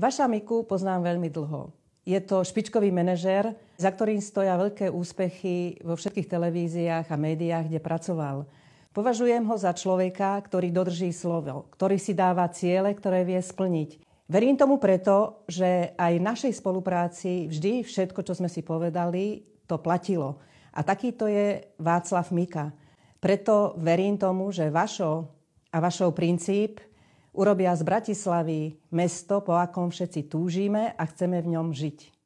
Vaša Miku poznám veľmi dlho. Je to špičkový manažér, za ktorým stoja veľké úspechy vo všetkých televíziách a médiách, kde pracoval. Považujem ho za človeka, ktorý dodrží slovo, ktorý si dáva ciele, ktoré vie splniť. Verím tomu preto, že aj v našej spolupráci vždy všetko, čo sme si povedali, to platilo. A takýto je Václav Mika. Preto verím tomu, že vašo a vašou princíp urobia z Bratislavy mesto, po akom všetci túžime a chceme v ňom žiť.